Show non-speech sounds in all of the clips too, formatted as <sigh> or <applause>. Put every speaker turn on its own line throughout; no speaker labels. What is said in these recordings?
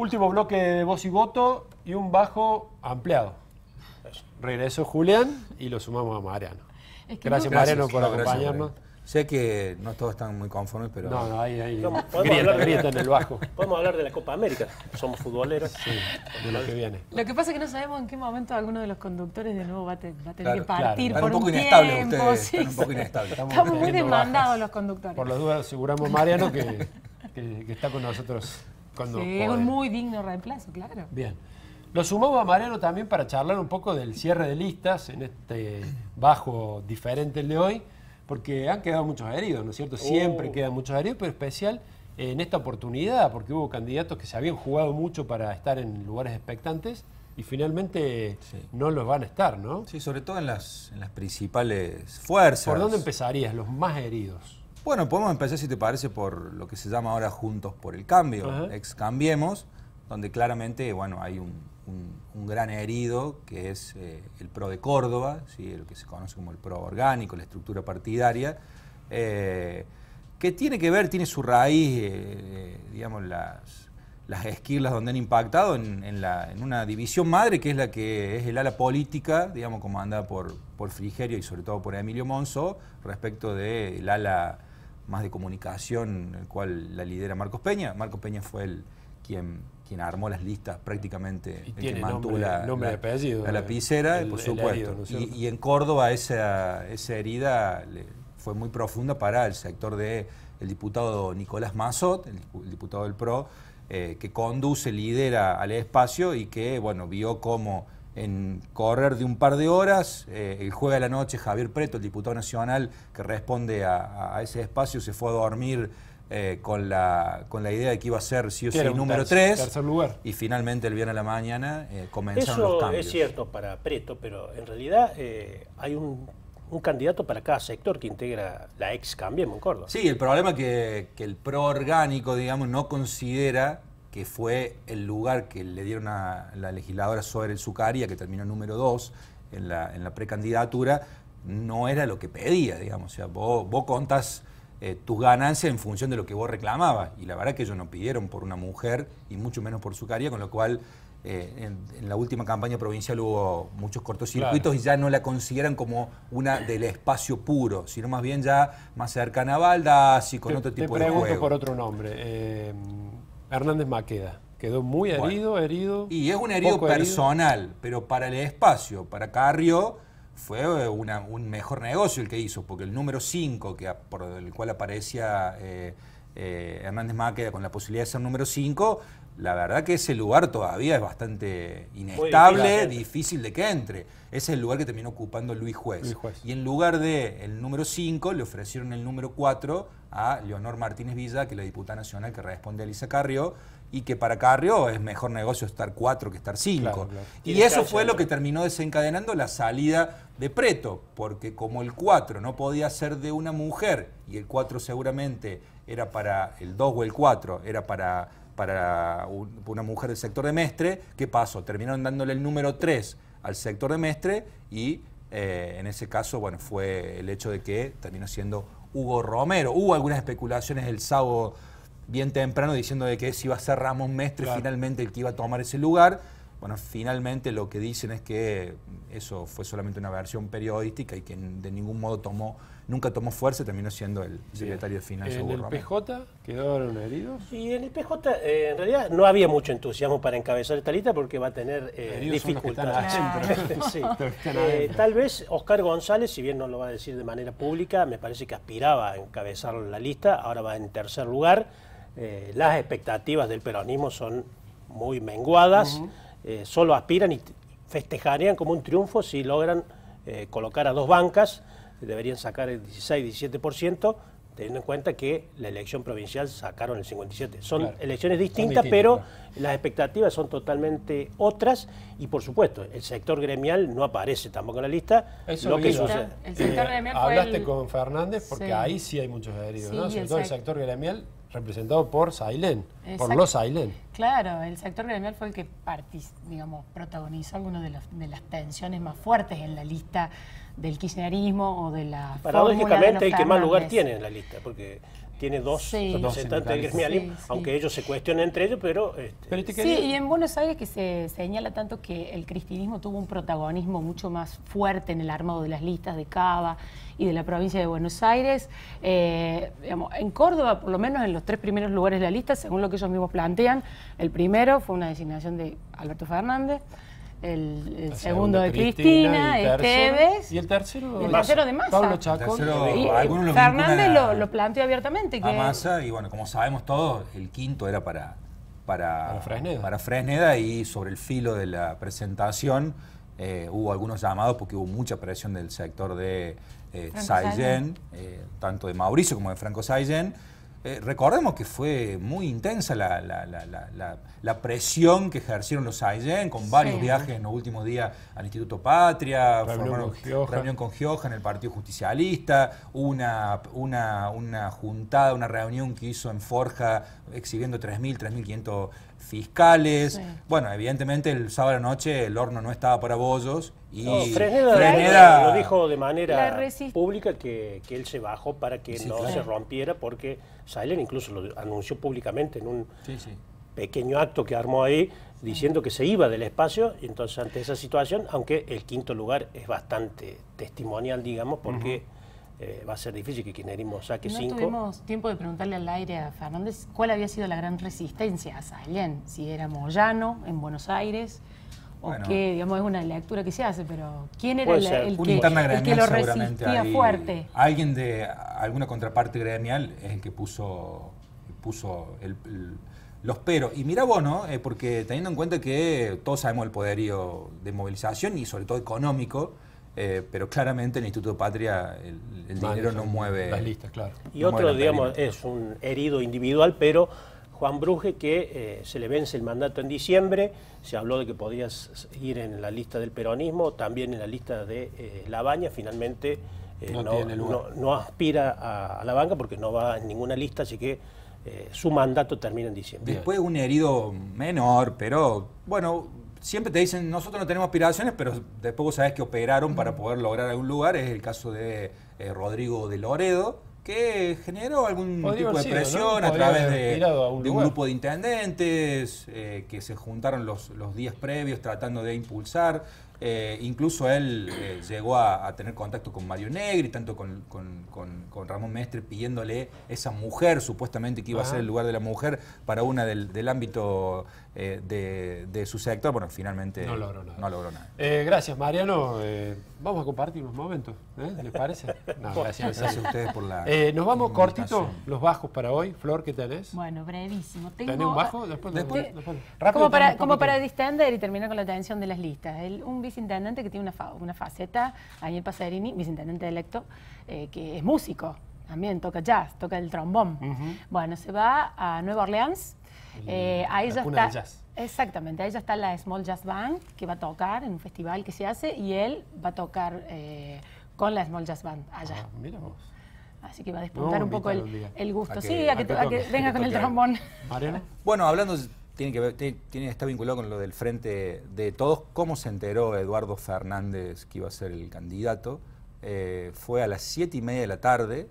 Último bloque de voz y voto y un bajo ampliado. Regreso Julián y lo sumamos a Mariano. gracias, Mariano, por acompañarnos. sé que no todos están muy conformes, pero... No, no, ahí, ahí. el bajo.
Podemos hablar de la Copa América, somos futboleros. Sí, de lo que viene.
Lo que pasa es que no sabemos en qué momento alguno de los conductores de nuevo va a, tener que partir por un, poco inestable un poco inestables Estamos, muy demandados los conductores. Por las dudas
aseguramos, Mariano, que está con nosotros es un
muy digno reemplazo, claro.
Bien. Lo sumamos a Mariano también para charlar un poco del cierre de listas en este bajo diferente el de hoy, porque han quedado muchos heridos, ¿no es cierto? Siempre oh. quedan muchos heridos, pero especial en esta oportunidad, porque hubo candidatos que se habían jugado mucho para estar en lugares expectantes y finalmente no los van a estar, ¿no? Sí, sobre todo las, en las
principales fuerzas. ¿Por dónde
empezarías? Los más heridos.
Bueno, podemos empezar, si te parece, por lo que se llama ahora Juntos por el Cambio, ex Cambiemos, donde claramente bueno, hay un, gran herido que es eh, el PRO de Córdoba, ¿sí? lo que se conoce como el PRO orgánico, la estructura partidaria, eh, que tiene que ver, tiene su raíz, eh, digamos, las, las esquirlas donde han impactado en, una división madre que es la que es el ala política, digamos, comandada por, por Frigerio y sobre todo por Emilio Monzo, respecto del de ala más de comunicación, el cual la lidera Marcos Peña. Marcos Peña fue el quien, quien armó las listas prácticamente, y el mantuvo la, nombre por supuesto. y, en Córdoba esa, esa herida fue muy profunda para el sector del el diputado Nicolás Mazot, el, diputado del PRO, eh, que conduce, lidera al espacio y que, bueno, vio cómo en correr de un par de horas. Eh, el jueves de la noche, Javier Preto, el diputado nacional que responde a, ese espacio, se fue a dormir eh, con, la, con la idea de que iba a ser sí o sí número 3. Y finalmente el viernes a la mañana eh, comenzaron los cambios. Es cierto
para Preto, pero en realidad eh, hay un, candidato para cada sector que integra la ex Cambiemos en
Córdoba. Sí, el problema es que, que el pro orgánico, digamos, no considera que fue el lugar que le dieron a la legisladora sobre El Zucaria, que terminó número dos en la, en la, precandidatura, no era lo que pedía, digamos. O sea, vos, vos contás eh, tus ganancias en función de lo que vos reclamabas. Y la verdad que ellos no pidieron por una mujer y mucho menos por Zucaria, con lo cual eh, en, la última campaña provincial hubo muchos cortocircuitos y ya no la consideran como una del espacio puro, sino más bien ya más cercana a baldas y con otro tipo de juego. Te pregunto por
otro nombre. Eh, Hernández Maqueda. Quedó muy herido, herido. Y es un herido personal,
pero para el espacio, para Carrió, fue eh, un mejor negocio el que hizo, porque el número 5, por el cual aparecía eh, eh, Hernández Máqueda con la posibilidad de ser número 5, la verdad que ese lugar todavía es bastante inestable, difícil, de que entre. Ese es el lugar que terminó ocupando Luis Juez. Y en lugar de el número 5, le ofrecieron el número 4 a Leonor Martínez Villa, que es la diputada nacional que responde a Elisa Carrió y que para Carrió es mejor negocio estar cuatro que estar cinco. Y, eso fue lo que terminó desencadenando la salida de Preto, porque como el cuatro no podía ser de una mujer, y el cuatro seguramente era para, el 2 o el 4 era para, para una mujer del sector de Mestre, ¿qué pasó? Terminaron dándole el número 3 al sector de Mestre y eh, en ese caso, bueno, fue el hecho de que terminó siendo Hugo Romero. Hubo algunas especulaciones el sábado bien temprano diciendo de que si iba a ser Ramón Mestre finalmente el que iba a tomar ese lugar. Bueno, finalmente lo que dicen es que eso fue solamente una versión periodística y que de ningún modo tomó, nunca tomó fuerza, terminó siendo el secretario de Finanzas. ¿En el PJ quedaron heridos?
Y en el PJ eh, en realidad no había mucho entusiasmo para encabezar esta lista porque va a tener eh, dificultades. <laughs> Eh, tal vez Oscar González, si bien no lo va a decir de manera pública, me parece que aspiraba a encabezar la lista, ahora va en tercer lugar eh, las expectativas del peronismo son muy menguadas, eh, solo aspiran y festejarían como un triunfo si logran eh, colocar a dos bancas, deberían sacar el 16-17%, teniendo en cuenta que la elección provincial sacaron el 57. Son elecciones distintas, pero las expectativas son totalmente otras y por supuesto el sector gremial no aparece
tampoco en la lista. lo que El sector gremial Hablaste con Fernández porque ahí sí hay muchos heridos Sobre todo el sector gremial representado por silent por los silent
Claro, el sector gremial fue el que digamos, protagonizó algunas de, de, las tensiones más fuertes en la lista del kirchnerismo o de la Paradójicamente el que más lugar tiene
en la lista, porque tiene dos representantes de aunque ellos se cuestionen entre ellos, pero... Este, sí, y
en Buenos Aires que se señala tanto que el cristianismo tuvo un protagonismo mucho más fuerte en el armado de las listas de Cava y de la provincia de Buenos Aires. Eh, en Córdoba, por lo menos en los tres primeros lugares de la lista, según lo que ellos mismos plantean, el primero fue una designación de Alberto Fernández, el, segundo de Cristina, Esteves.
Y el tercero, de Massa. Pablo Fernández lo,
planteó abiertamente. Massa,
y bueno, como sabemos todos, el quinto era para, para, para, Fresneda. y sobre el filo de la presentación eh, hubo algunos llamados porque hubo mucha presión del sector de eh, eh tanto de Mauricio como de Franco Sayen, eh, recordemos que fue muy intensa la, la, la, presión que ejercieron los Ayen con varios viajes en los últimos días al Instituto Patria, reunión, con reunión con en el Partido Justicialista, una, una, una juntada, una reunión que hizo en Forja exhibiendo 3.000, 3.500 fiscales. Bueno, evidentemente el sábado a noche el horno no estaba para bollos y no,
lo dijo de manera pública que, él se bajó para que no se rompiera porque Silent incluso lo anunció públicamente en un pequeño acto que armó ahí diciendo que se iba del espacio y entonces ante esa situación, aunque el quinto lugar es bastante testimonial, digamos, porque... Eh, va a ser difícil que Kirchnerismo saque no cinco. tuvimos
tiempo de preguntarle al aire a Fernández cuál había sido la gran resistencia a Salien, si era Moyano en Buenos Aires
bueno, digamos,
es una lectura que se hace, pero ¿quién era el, que, lo resistía fuerte?
Alguien de alguna contraparte gremial es el que puso, puso los peros. Y mira vos, ¿no? Eh, porque teniendo en cuenta que todos sabemos el poderío de movilización y sobre todo económico, eh, pero claramente el Instituto Patria el, dinero no mueve. Las listas, claro. Y otro, digamos,
es un herido individual, pero Juan Bruje, que eh, se le vence el mandato en diciembre, se habló de que podías ir en la lista del peronismo, también en la lista de eh, La Baña, finalmente eh, no, aspira a, a, La Banca porque no va en ninguna lista, así que su mandato termina en diciembre. Después
un herido menor, pero bueno, siempre te dicen, nosotros no tenemos aspiraciones, pero después vos sabés que operaron para poder lograr algún lugar, es el caso de Rodrigo de Loredo que generó algún tipo de presión a través de, un, grupo de intendentes eh, que se juntaron los, los días previos tratando de impulsar eh, incluso él eh, llegó a, tener contacto con Mario Negri, tanto con, Ramón Mestre, pidiéndole esa mujer, supuestamente que iba a ser ah. el lugar de la mujer para una del, ámbito eh, de, su sector. Bueno, finalmente no logró nada. gracias, Mariano.
vamos a compartir unos momentos, ¿les parece? <laughs> gracias. a ustedes por la. nos vamos cortito los bajos para hoy. Flor, ¿qué es? Bueno, brevísimo. Tengo... un bajo? Después,
como para, distender y terminar con la atención de las listas intendente que tiene una, fa una faceta, Daniel Pasarini, viceintendente electo, eh, que es músico, también toca jazz, toca el trombón. Bueno, se va a Nueva Orleans,
eh, ahí ya está.
Exactamente, ahí ya está la Small Jazz Band que va a tocar en un festival que se hace y él va a tocar eh, con la Small Jazz Band allá. Ah, Así que va a despuntar un poco el,
el gusto. sí, a que, venga con el trombón. Bueno, hablando tiene que ver, tiene, está vinculado con lo del frente de todos. ¿Cómo se enteró Eduardo Fernández que iba a ser el candidato? Eh, fue a las siete y media de la tarde.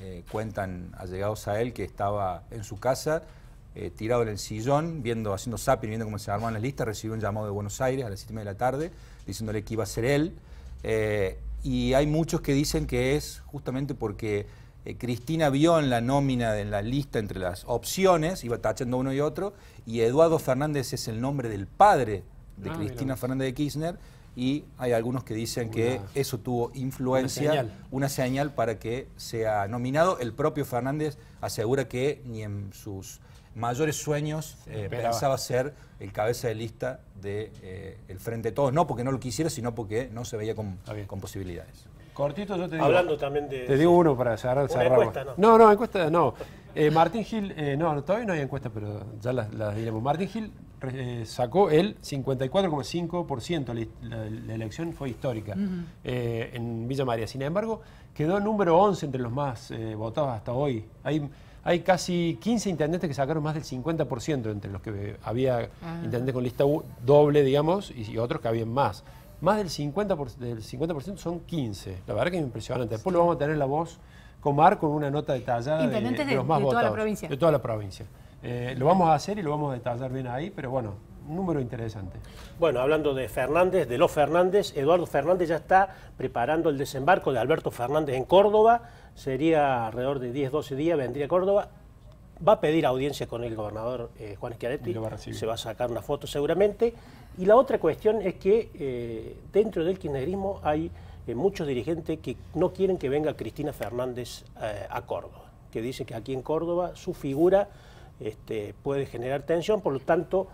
Eh, cuentan allegados a él que estaba en su casa, eh, tirado en el sillón, viendo, haciendo zapping, viendo cómo se armaban las listas. Recibió un llamado de Buenos Aires a las siete y media de la tarde, diciéndole que iba a ser él. y hay muchos que dicen que es justamente porque eh, Cristina vio en la nómina, en la lista entre las opciones, iba tachando uno y otro, y Eduardo Fernández es el nombre del padre de ah, Cristina Fernández de Kirchner, y hay algunos que dicen que eso tuvo influencia, una señal. para que sea nominado. El propio Fernández asegura que ni en sus mayores sueños eh, pensaba ser el cabeza de lista del de, eh, Frente de Todos, no porque no lo quisiera, sino porque no se veía con posibilidades.
Cortito, yo te digo. Hablando también de. Te digo
uno para cerrar. ¿no? no, no,
encuesta no. Eh, Martín Gil, eh, no, todavía no hay encuesta, pero ya las, diremos. Martín Gil eh, sacó el 54,5%, la, la, elección fue histórica en Villa María. Sin embargo, quedó número 11 entre los más votados hasta hoy. Hay, hay casi 15 intendentes que sacaron más del 50% entre los que había ah. intendentes con lista doble, digamos, y otros que habían más más del 50%, del 50 son 15. La verdad que es impresionante. Después lo vamos a tener en la voz Comar con una nota detallada de, los más de toda la provincia. De toda la provincia. Eh, lo vamos a hacer y lo vamos a detallar bien ahí, pero bueno, un número interesante.
Bueno, hablando de Fernández, de los Fernández, Eduardo Fernández ya está preparando el desembarco de Alberto Fernández en Córdoba. Sería alrededor de 10, 12 días, vendría a Córdoba va a pedir audiencia con el gobernador eh, Juan Schiaretti, se va a sacar una foto seguramente. Y la otra cuestión es que eh, dentro del kirchnerismo hay eh, muchos dirigentes que no quieren que venga Cristina Fernández a Córdoba, que dice que aquí en Córdoba su figura este, puede generar tensión, por lo tanto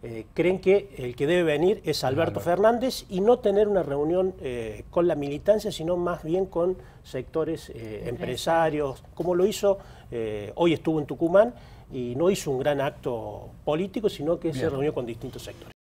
eh, creen que el que debe venir es Alberto Fernández y no tener una reunión eh, con la militancia, sino más bien con sectores eh, empresarios, como lo hizo, hoy estuvo en Tucumán y no hizo un gran acto político, sino que se reunió
con distintos sectores.